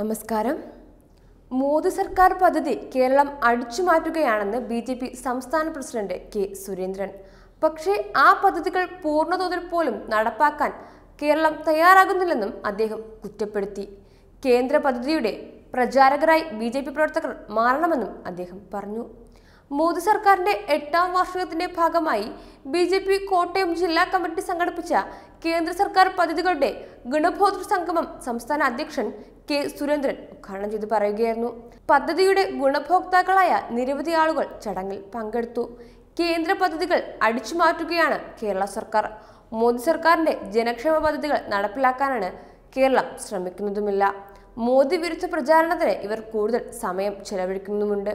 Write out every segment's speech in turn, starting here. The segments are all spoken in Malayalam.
നമസ്കാരം മോദി സർക്കാർ പദ്ധതി കേരളം അടിച്ചുമാറ്റുകയാണെന്ന് ബി ജെ പി സംസ്ഥാന പ്രസിഡന്റ് കെ സുരേന്ദ്രൻ പക്ഷേ ആ പദ്ധതികൾ പൂർണ്ണതോതിൽ പോലും നടപ്പാക്കാൻ കേരളം തയ്യാറാകുന്നില്ലെന്നും അദ്ദേഹം കുറ്റപ്പെടുത്തി കേന്ദ്ര പദ്ധതിയുടെ പ്രചാരകരായി ബി പ്രവർത്തകർ മാറണമെന്നും അദ്ദേഹം പറഞ്ഞു മോദി സർക്കാരിന്റെ എട്ടാം വാർഷികത്തിന്റെ ഭാഗമായി ബി ജെ പി കോട്ടയം ജില്ലാ കമ്മിറ്റി സംഘടിപ്പിച്ച കേന്ദ്ര സർക്കാർ പദ്ധതികളുടെ ഗുണഭോക്തൃ സംഗമം സംസ്ഥാന അധ്യക്ഷൻ കെ സുരേന്ദ്രൻ ഉദ്ഘാടനം ചെയ്ത് പറയുകയായിരുന്നു പദ്ധതിയുടെ ഗുണഭോക്താക്കളായ നിരവധി ആളുകൾ ചടങ്ങിൽ പങ്കെടുത്തു കേന്ദ്ര പദ്ധതികൾ അടിച്ചുമാറ്റുകയാണ് കേരള സർക്കാർ മോദി സർക്കാരിന്റെ ജനക്ഷേമ പദ്ധതികൾ നടപ്പിലാക്കാനാണ് കേരളം ശ്രമിക്കുന്നതുമില്ല മോദി വിരുദ്ധ പ്രചാരണത്തിന് ഇവർ കൂടുതൽ സമയം ചെലവഴിക്കുന്നുമുണ്ട്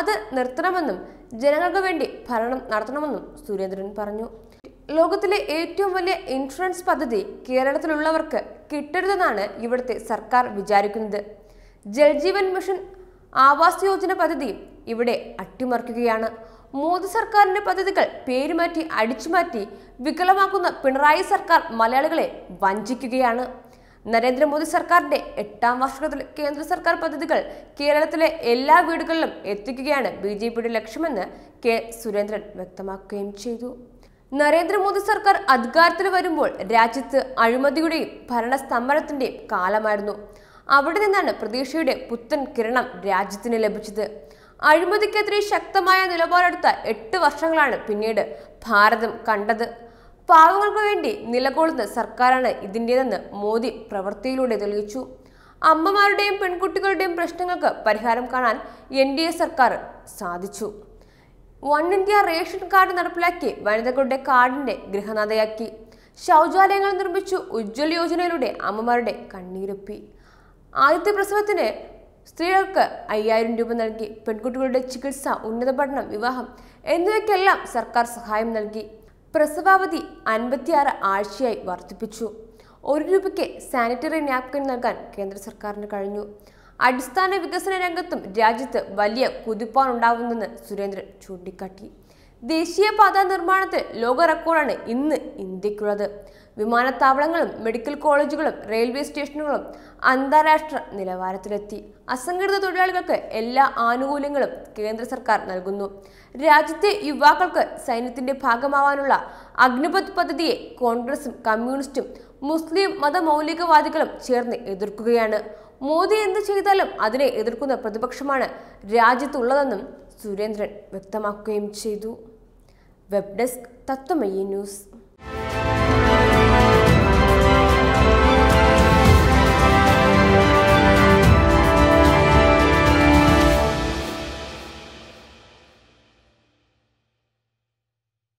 അത് നിർത്തണമെന്നും ജനങ്ങൾക്ക് വേണ്ടി ഭരണം നടത്തണമെന്നും സുരേന്ദ്രൻ പറഞ്ഞു ലോകത്തിലെ ഏറ്റവും വലിയ ഇൻഷുറൻസ് പദ്ധതി കേരളത്തിലുള്ളവർക്ക് കിട്ടരുതെന്നാണ് ഇവിടുത്തെ സർക്കാർ വിചാരിക്കുന്നത് ജൽജീവൻ മിഷൻ ആവാസ് യോജന പദ്ധതിയും ഇവിടെ അട്ടിമറിക്കുകയാണ് മോദി സർക്കാരിന്റെ പദ്ധതികൾ പേരുമാറ്റി അടിച്ചുമാറ്റി വികലമാക്കുന്ന പിണറായി സർക്കാർ മലയാളികളെ വഞ്ചിക്കുകയാണ് നരേന്ദ്രമോദി സർക്കാരിന്റെ എട്ടാം വർഷത്തിൽ കേന്ദ്ര സർക്കാർ പദ്ധതികൾ കേരളത്തിലെ എല്ലാ വീടുകളിലും എത്തിക്കുകയാണ് ബി ജെ പിയുടെ ലക്ഷ്യമെന്ന് കെ സുരേന്ദ്രൻ വ്യക്തമാക്കുകയും ചെയ്തു നരേന്ദ്രമോദി സർക്കാർ അധികാരത്തിൽ വരുമ്പോൾ രാജ്യത്ത് അഴിമതിയുടെയും ഭരണസ്തംഭനത്തിന്റെയും കാലമായിരുന്നു അവിടെ നിന്നാണ് പ്രതീക്ഷയുടെ പുത്തൻ കിരണം രാജ്യത്തിന് ലഭിച്ചത് അഴിമതിക്കെതിരെ ശക്തമായ നിലപാടെടുത്ത എട്ട് വർഷങ്ങളാണ് പിന്നീട് ഭാരതം കണ്ടത് പാവങ്ങൾക്ക് വേണ്ടി നിലകൊള്ളുന്ന സർക്കാരാണ് ഇതിൻ്റെതെന്ന് മോദി പ്രവൃത്തിയിലൂടെ തെളിയിച്ചു അമ്മമാരുടെയും പെൺകുട്ടികളുടെയും പ്രശ്നങ്ങൾക്ക് പരിഹാരം കാണാൻ എൻ ഡി എ സർക്കാർ സാധിച്ചു വൺ ഇന്ത്യ റേഷൻ കാർഡ് നടപ്പിലാക്കി വനിതകളുടെ കാർഡിന്റെ ഗൃഹനാഥയാക്കി ശൗചാലയങ്ങൾ നിർമ്മിച്ചു ഉജ്ജ്വല യോജനയിലൂടെ അമ്മമാരുടെ കണ്ണീരൊപ്പി ആദ്യത്തെ പ്രസവത്തിന് സ്ത്രീകൾക്ക് അയ്യായിരം രൂപ നൽകി പെൺകുട്ടികളുടെ ചികിത്സ ഉന്നത പഠനം വിവാഹം എന്നിവയ്ക്കെല്ലാം സർക്കാർ സഹായം നൽകി പ്രസവാവധി അൻപത്തിയാറ് ആഴ്ചയായി വർദ്ധിപ്പിച്ചു ഒരു രൂപയ്ക്ക് സാനിറ്ററി നാപ്കിൻ നൽകാൻ കേന്ദ്ര സർക്കാരിന് കഴിഞ്ഞു അടിസ്ഥാന വികസന രംഗത്തും രാജ്യത്ത് വലിയ കുതിപ്പാനുണ്ടാവുന്നെന്ന് സുരേന്ദ്രൻ ചൂണ്ടിക്കാട്ടി ദേശീയപാതാ നിർമ്മാണത്തിൽ ലോക റെക്കോർഡാണ് ഇന്ന് ഇന്ത്യക്കുള്ളത് വിമാനത്താവളങ്ങളും മെഡിക്കൽ കോളേജുകളും റെയിൽവേ സ്റ്റേഷനുകളും അന്താരാഷ്ട്ര നിലവാരത്തിലെത്തി അസംഘടിത തൊഴിലാളികൾക്ക് എല്ലാ ആനുകൂല്യങ്ങളും കേന്ദ്ര സർക്കാർ നൽകുന്നു രാജ്യത്തെ യുവാക്കൾക്ക് സൈന്യത്തിന്റെ ഭാഗമാവാനുള്ള അഗ്നിപത് പദ്ധതിയെ കോൺഗ്രസും കമ്മ്യൂണിസ്റ്റും മുസ്ലിം മതമൗലികവാദികളും ചേർന്ന് എതിർക്കുകയാണ് മോദി എന്ത് ചെയ്താലും അതിനെ എതിർക്കുന്ന പ്രതിപക്ഷമാണ് രാജ്യത്തുള്ളതെന്നും സുരേന്ദ്രൻ വ്യക്തമാക്കുകയും ചെയ്തു വെബ് ഡെസ്ക് തത്വമയി ന്യൂസ്